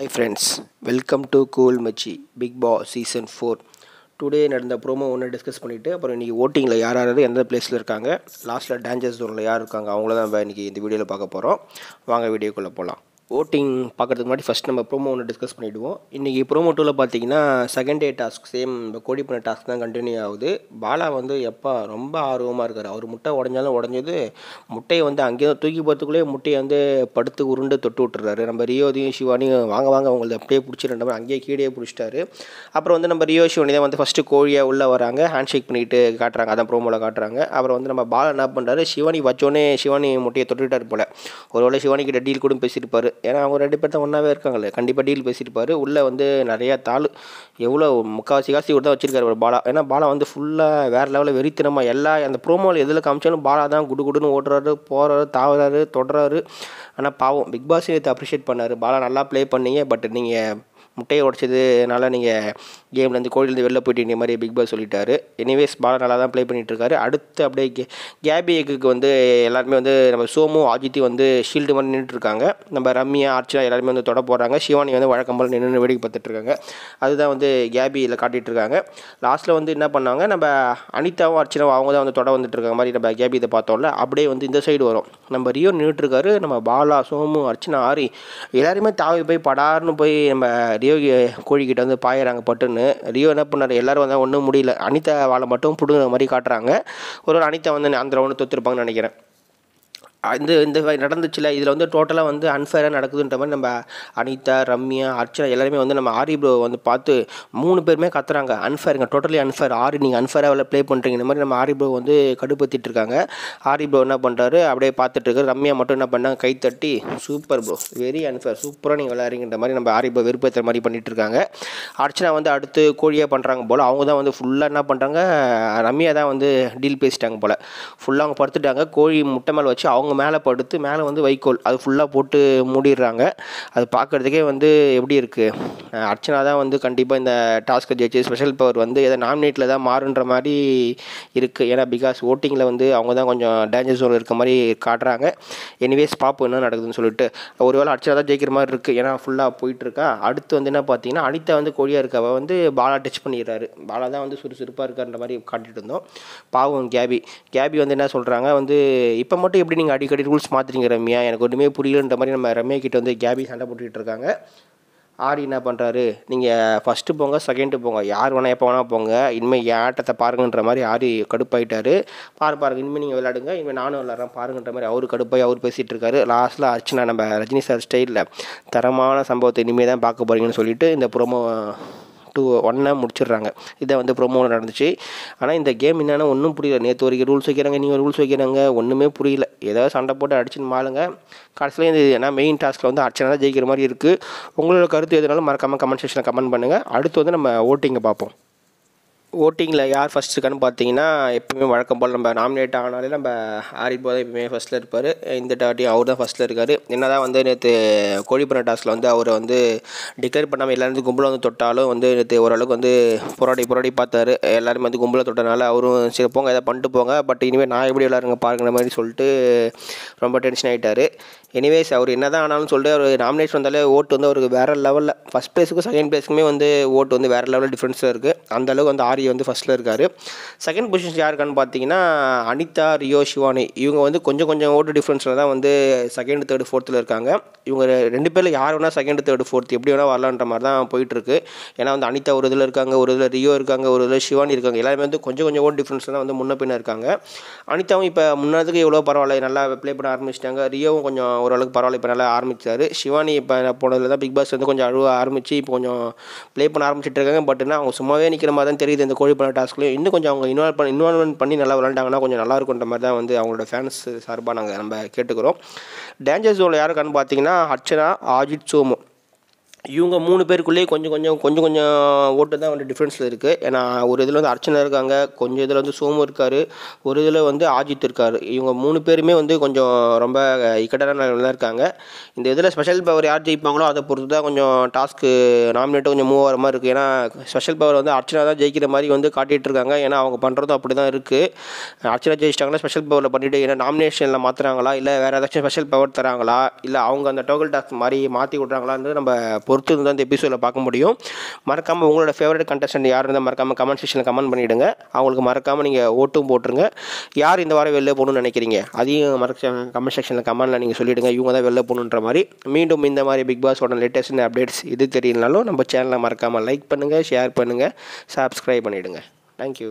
hi friends welcome to cool மச்சி Bigg Boss season four today நடந்த promo ஒன்று discuss பண்ணிவிட்டு அப்புறம் இன்றைக்கி ஓட்டிங்கில் யார் யார் எந்த பிளேஸில் இருக்காங்க லாஸ்ட்டில் டேஞ்சர் ஜோனில் யார் இருக்காங்க அவங்கள தான் இன்றைக்கி இந்த வீடியோவில் பார்க்க போகிறோம் வாங்க வீடியோக்குள்ளே போகலாம் ஓட்டிங் பார்க்குறதுக்கு முன்னாடி ஃபஸ்ட் நம்ம ப்ரோமோ ஒன்று டிஸ்கஸ் பண்ணிவிடுவோம் இன்றைக்கி ப்ரோமோ டூவில் பார்த்தீங்கன்னா செகண்ட் டே டாஸ்க் சேம் இந்த கோடி பண்ண டாஸ்க் தான் கண்டினியூ ஆகுது பாலா வந்து எப்போ ரொம்ப ஆர்வமாக இருக்கார் அவர் முட்டை உடஞ்சாலும் உடஞ்சது முட்டையை வந்து அங்கேயே தூக்கி போகிறதுக்குள்ளே முட்டையை வந்து படுத்து உருண்டு தொட்டு விட்டுறாரு நம்ம ரியோதையும் சிவானியும் வாங்க வாங்க அவங்களை அப்படியே பிடிச்சிருந்தவர் அங்கேயே கீழே பிடிச்சிட்டாரு அப்புறம் வந்து நம்ம ரியோ சிவானி தான் வந்து ஃபஸ்ட்டு கோழியாக உள்ளே வராங்க ஹேண்ட் ஷேக் பண்ணிட்டு காட்டுறாங்க அதான் ப்ரோமோவில் காட்டுறாங்க அப்புறம் வந்து நம்ம பாலா என்ன பண்ணுறாரு சிவானி வச்சோடனே சிவானி முட்டையை தொட்டுட்டார் போல் ஒருவேளை சிவானி கிட்ட டீல் கூட பேசியிருப்பார் ஏன்னா அவங்க ரெண்டு பேர்த்த ஒன்றாவே இருக்காங்களே கண்டிப்பாக டீல் பேசியிருப்பார் உள்ளே வந்து நிறையா தாள் எவ்வளோ முக்காசி காசி கூட தான் வச்சிருக்காரு ஒரு பாலா ஏன்னா பாலா வந்து ஃபுல்லாக வேறு லெவலில் வெறித்தனமாக எல்லா அந்த ப்ரோமோவில் எதில் காமிச்சாலும் பாலா தான் குடு குடுன்னு ஓடுறாரு போகிறாரு தாவுறாரு தொடுறாரு ஆனால் பாவம் பிக் பாஸ் எடுத்து அப்ரிஷியேட் பண்ணார் பாலா நல்லா ப்ளே பண்ணீங்க பட் நீங்கள் முட்டையை உடச்சதுனால நீங்கள் கேம்லேருந்து கோழிலேருந்து வெளில போயிட்டு மாதிரி பிக் பாஸ் சொல்லிட்டாரு எனிவேஸ் பாலா நல்லா தான் ப்ளே பண்ணிகிட்ருக்காரு அடுத்து அப்படியே கே கேபி எக்குக்கு வந்து எல்லாருமே வந்து நம்ம சோமு ஆஜித்தி வந்து ஷீல்டு மாதிரி நின்றுட்டுருக்காங்க நம்ம ரம்யா ஆர்ச்சா எல்லாருமே வந்து தொட போடுறாங்க சிவானி வந்து வழக்கம் போல் நின்று வேடிக்கை பார்த்துட்ருக்காங்க அதுதான் வந்து கேபியில் காட்டிகிட்ருக்காங்க லாஸ்ட்டில் வந்து என்ன பண்ணாங்க நம்ம அனிதாவும் அர்ச்சனாவும் அவங்க தான் வந்து தொட வந்துட்டுருக்காங்க மாதிரி நம்ம கேபி இதை பார்த்தோம்ல அப்படியே வந்து இந்த சைடு வரும் நம்ம ரியோ நின்றுட்டுருக்காரு நம்ம பாலா சோமு அர்ச்சனா ஆரி எல்லாருமே தாவி போய் படார்னு போய் நம்ம ரியோ ரியோ கோழிக்கிட்ட வந்து பாயிறாங்க பட்டுன்னு ரியோ என்ன பண்ணார் எல்லோரும் வந்தால் ஒன்றும் முடியல அனிதா வாழை மட்டும் பிடுங்குற மாதிரி காட்டுறாங்க ஒரு அனிதா வந்து அந்த ரவுண்டு தொத்துருப்பாங்கன்னு நினைக்கிறேன் இந்த இந்த நடந்துச்சுல இதில் வந்து டோட்டலாக வந்து அன்ஃபேராக நடக்குதுன்ற மாதிரி நம்ம அனிதா ரம்யா அர்ச்சனா எல்லாருமே வந்து நம்ம ஆரி ப்ரோ வந்து பார்த்து மூணு பேருமே கத்துறாங்க அன்ஃபேருங்க டோட்டலி அன்ஃபேர் ஆரி நீங்கள் அன்ஃபேராக அவளை ப்ளே பண்ணுறீங்க இந்த மாதிரி நம்ம ஆரி ப்ரோ வந்து கடுப்பத்திட்டு இருக்காங்க ஆரி ப்ரோ என்ன பண்ணுறாரு அப்படியே பார்த்துட்டு இருக்காரு ரம்யா மட்டும் என்ன பண்ணாங்க கை தட்டி சூப்பர் ப்ரோ வெரி அன்ஃபேர் சூப்பராக நீங்கள் விளையாடுறீங்கிற மாதிரி நம்ம ஆரி ப்ரோ வெறுப்பேற்ற மாதிரி பண்ணிகிட்டு இருக்காங்க அர்ச்சனா வந்து அடுத்து கோழியாக பண்ணுறாங்க போல் அவங்க தான் வந்து ஃபுல்லாக என்ன பண்ணுறாங்க ரம்யா தான் வந்து டீல் பேசிட்டாங்க போல் ஃபுல்லாக அவங்க படுத்துட்டாங்க கோழி முட்டை மேலே வச்சு அவங்க மேலே படுத்து மேலே வந்து வைக்கோல் அது ஃபுல்லாக போட்டு மூடிடுறாங்க அது பார்க்குறதுக்கே வந்து எப்படி இருக்குது அர்ச்சனா தான் வந்து கண்டிப்பாக இந்த டாஸ்க்கை ஜெயிச்சு ஸ்பெஷல் பவர் வந்து எதை நாமினேட்டில் தான் மாறுன்ற மாதிரி இருக்குது ஏன்னா பிகாஸ் ஓட்டிங்கில் வந்து அவங்க தான் கொஞ்சம் டேஞ்சர் ஜோனில் இருக்க மாதிரி காட்டுறாங்க எனிவேஸ் பாப்பு என்ன நடக்குதுன்னு சொல்லிட்டு ஒருவேளை அர்ச்சனா தான் ஜெயிக்கிற மாதிரி இருக்குது ஏன்னா ஃபுல்லாக போயிட்டுருக்கா அடுத்து வந்து என்ன பார்த்தீங்கன்னா அனிதா வந்து கொழியாக இருக்கவ வந்து பாலா டச் பண்ணிடுறாரு பாலா தான் வந்து சுறுசுறுப்பாக இருக்கார்ன்ற மாதிரி காட்டிகிட்டு இருந்தோம் பாவம் கேபி கேபி வந்து என்ன சொல்கிறாங்க வந்து இப்போ மட்டும் எப்படி நீங்கள் அடிக்கடி ரூல்ஸ் மாற்றுறீங்க ரம்யா எனக்கு ஒன்றுமே புரியலன்ற மாதிரி நம்ம ரம்யா கிட்ட வந்து கேபி சண்டை போட்டுக்கிட்டு இருக்காங்க ஆடி என்ன பண்ணுறாரு நீங்கள் ஃபஸ்ட்டு போங்க செகண்டு போங்க யார் வேணால் எப்போ வேணால் போங்க இனிமேல் என் ஆட்டத்தை பாருங்கன்ற மாதிரி ஆடி கடுப்பாயிட்டார் பாரு பாருங்க இனிமேல் நீங்கள் விளையாடுங்க இனிமேல் நானும் விளாட்றேன் பாருங்கன்ற மாதிரி அவர் கடுப்பாய் அவர் பேசிகிட்டு இருக்காரு லாஸ்ட்டில் அர்ச்சனா நம்ம ரஜினி சார் ஸ்டைலில் தரமான சம்பவத்தை இனிமேல் தான் பார்க்க போகிறீங்கன்னு சொல்லிட்டு இந்த புறமோ டூ ஒன்னாக முடிச்சிடுறாங்க இதான் வந்து ப்ரோமோவில் நடந்துச்சு ஆனால் இந்த கேம் என்னென்னா ஒன்றும் புரியல நேற்று வரைக்கும் ரூல்ஸ் வைக்கிறாங்க நீங்கள் ரூல்ஸ் வைக்கிறாங்க ஒன்றுமே புரியல ஏதாவது சண்டை போட்டு அடிச்சுன்னு மாளுங்க கடைசியில் இந்த ஏன்னா மெயின் டாஸ்க்கில் வந்து அர்ச்சனை தான் ஜெயிக்கிற மாதிரி இருக்குது உங்களோட கருத்து எதுனாலும் மறக்காமல் கமெண்ட் செக்ஷனில் கமெண்ட் பண்ணுங்கள் அடுத்து வந்து நம்ம ஓட்டிங்கை பார்ப்போம் ஓட்டிங்கில் யார் ஃபஸ்ட் இருக்கான்னு பார்த்தீங்கன்னா எப்பவுமே வழக்கம் போல் நம்ம நாமினேட் ஆனாலே நம்ம ஆரிஃப் போதை எப்பவுமே ஃபஸ்ட்டில் இருப்பார் இந்த டாட்டியும் அவர் தான் ஃபஸ்ட்டில் இருக்கார் என்ன தான் வந்து நேற்று கோழிப்பண்ண டாஸ்கில் வந்து அவரை வந்து டிக்ளேர் பண்ணாமல் எல்லாரும் கும்பலில் வந்து தொட்டாலும் வந்து நேற்று ஓரளவுக்கு வந்து போராடி போராடி பார்த்தாரு எல்லாருமே வந்து கும்பலை தொட்டனால அவரும் சரி போங்க எதாவது பண்ணிட்டு போங்க பட் இனிமேல் நான் எப்படி எல்லாருங்க பாருங்கிற மாதிரி சொல்லிட்டு ரொம்ப டென்ஷன் ஆகிட்டார் எனிவேஸ் அவர் என்ன தான் ஆனாலும் சொல்லிட்டு அவர் நாமினேஷன் வந்தாலே ஓட்டு வந்து அவருக்கு வேறு லெவலில் ஃபஸ்ட் ப்ளேஸுக்கும் செகண்ட் ப்ளேஸுக்குமே வந்து ஓட்டு வந்து வேறு லெவலில் டிஃப்ரென்ஸாக இருக்குது அந்தளவுக்கு வந்து ஆர் ஆரிய வந்து ஃபஸ்ட்டில் இருக்கார் செகண்ட் பொசிஷன் யாருக்கான்னு பார்த்தீங்கன்னா அனிதா ரியோ சிவானி இவங்க வந்து கொஞ்சம் கொஞ்சம் ஓட்டு டிஃப்ரென்ஸில் தான் வந்து செகண்ட் தேர்டு ஃபோர்த்தில் இருக்காங்க இவங்க ரெண்டு பேரில் யார் வேணால் செகண்ட் தேர்டு ஃபோர்த் எப்படி வேணால் வரலான்ற மாதிரி தான் போயிட்டுருக்கு ஏன்னா வந்து அனிதா ஒரு இதில் இருக்காங்க ஒரு இதில் ரியோ இருக்காங்க ஒரு இதில் சிவானி இருக்காங்க எல்லாருமே வந்து கொஞ்சம் கொஞ்சம் ஓட்டு டிஃப்ரென்ஸில் தான் வந்து முன்ன பின்ன இருக்காங்க அனிதாவும் இப்போ முன்னதுக்கு எவ்வளோ பரவாயில்ல நல்லா ப்ளே பண்ண ஆரம்பிச்சிட்டாங்க ரியோவும் கொஞ்சம் ஓரளவுக்கு பரவாயில்ல இப்போ நல்லா ஆரம்பிச்சார் சிவானி இப்போ போனதில் தான் பிக் பாஸ் வந்து கொஞ்சம் அழுவ ஆரம்பித்து இப்போ கொஞ்சம் ப்ளே பண்ண ஆரம்பிச்சிட்டு இருக்காங்க பட்னா அவங்க சும்மாவே நிற்கிற மாதிரி தான் தெரியுது இந்த கோழி பண்ண டாஸ்க்லேயும் இன்னும் கொஞ்சம் அவங்க இன்வால்வ் பண்ணி இன்வால்வ்மெண்ட் பண்ணி நல்லா விளாண்டாங்கன்னா கொஞ்சம் நல்லா இருக்குன்ற மாதிரி தான் வந்து அவங்களோட ஃபேன்ஸ் சார்பாக நாங்கள் நம்ம கேட்டுக்கிறோம் டேஞ்சர் ஜோனில் யாருக்கான்னு பார்த்தீங்கன்னா அர்ச்சனா ஆஜித் சோமோ இவங்க மூணு பேருக்குள்ளேயே கொஞ்சம் கொஞ்சம் கொஞ்சம் கொஞ்சம் ஓட்டு தான் வந்து டிஃப்ரென்ஸில் இருக்குது ஏன்னா ஒரு இதில் வந்து அர்ச்சனா இருக்காங்க கொஞ்சம் இதில் வந்து சோமு இருக்கார் ஒரு இதில் வந்து ஆஜித் இருக்கார் இவங்க மூணு பேருமே வந்து கொஞ்சம் ரொம்ப இக்கட்டான இருக்காங்க இந்த இதில் ஸ்பெஷல் பவர் யார் ஜெயிப்பாங்களோ அதை பொறுத்து தான் கொஞ்சம் டாஸ்க்கு நாமினேட்டும் கொஞ்சம் மூவ் ஆகிற மாதிரி இருக்குது ஏன்னா ஸ்பெஷல் பவர் வந்து அர்ச்சனா தான் ஜெயிக்கிற மாதிரி வந்து காட்டிகிட்டு இருக்காங்க ஏன்னா அவங்க பண்ணுறதும் அப்படி தான் இருக்குது அர்ச்சனா ஜெயிச்சிட்டாங்கன்னா ஸ்பெஷல் பவரில் பண்ணிவிட்டு ஏன்னா நாமினேஷனில் மாற்றுறாங்களா இல்லை வேறு ஏதாச்சும் ஸ்பெஷல் பவர் தராங்களா இல்லை அவங்க அந்த டோக்கல் டாஸ்க் மாதிரி மாற்றி விட்றாங்களான்னு நம்ம பொறுத்து பொறுத்து இருந்தால் அந்த எபிசோடில் பார்க்க முடியும் மறக்காமல் உங்களோட ஃபேவரட் கண்டஸ்டன்ட் யார் இருந்தால் மறக்காமல் கமெண்ட் செக்ஷனில் கமெண்ட் பண்ணிவிடுங்க அவங்களுக்கு மறக்காமல் நீங்கள் ஓட்டும் போட்டுருங்க யார் இந்த வாரம் வெளில போகணும்னு நினைக்கிறீங்க அதையும் மறக்க கமெண்ட் செக்ஷனில் கமெண்ட்டில் நீங்கள் சொல்லிவிடுங்க இவங்க தான் வெளில போகணுன்ற மாதிரி மீண்டும் இந்த மாதிரி பிக் பாஸோட லேட்டஸ்ட் அப்டேட்ஸ் இது தெரியலனாலும் நம்ம சேனலை மறக்காமல் லைக் பண்ணுங்கள் ஷேர் பண்ணுங்கள் சப்ஸ்கிரைப் பண்ணிவிடுங்க தேங்க்யூ